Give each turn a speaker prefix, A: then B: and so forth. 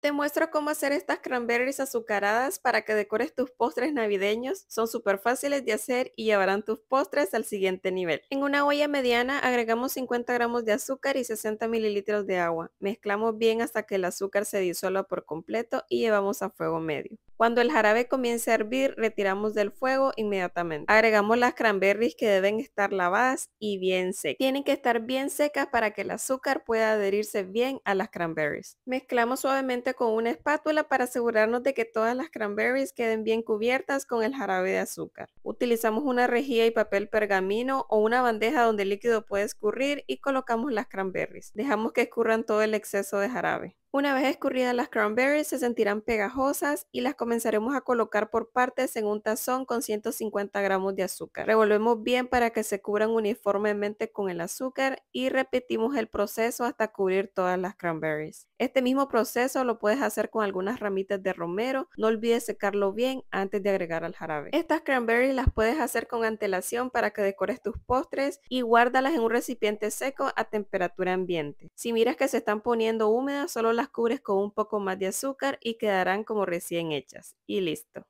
A: Te muestro cómo hacer estas cranberries azucaradas para que decores tus postres navideños. Son súper fáciles de hacer y llevarán tus postres al siguiente nivel. En una olla mediana agregamos 50 gramos de azúcar y 60 mililitros de agua. Mezclamos bien hasta que el azúcar se disuelva por completo y llevamos a fuego medio. Cuando el jarabe comience a hervir, retiramos del fuego inmediatamente. Agregamos las cranberries que deben estar lavadas y bien secas. Tienen que estar bien secas para que el azúcar pueda adherirse bien a las cranberries. Mezclamos suavemente con una espátula para asegurarnos de que todas las cranberries queden bien cubiertas con el jarabe de azúcar. Utilizamos una rejilla y papel pergamino o una bandeja donde el líquido puede escurrir y colocamos las cranberries. Dejamos que escurran todo el exceso de jarabe. Una vez escurridas las cranberries se sentirán pegajosas y las comenzaremos a colocar por partes en un tazón con 150 gramos de azúcar. Revolvemos bien para que se cubran uniformemente con el azúcar y repetimos el proceso hasta cubrir todas las cranberries. Este mismo proceso lo puedes hacer con algunas ramitas de romero. No olvides secarlo bien antes de agregar al jarabe. Estas cranberries las puedes hacer con antelación para que decores tus postres y guárdalas en un recipiente seco a temperatura ambiente. Si miras que se están poniendo húmedas, solo las cubres con un poco más de azúcar y quedarán como recién hechas. Y listo.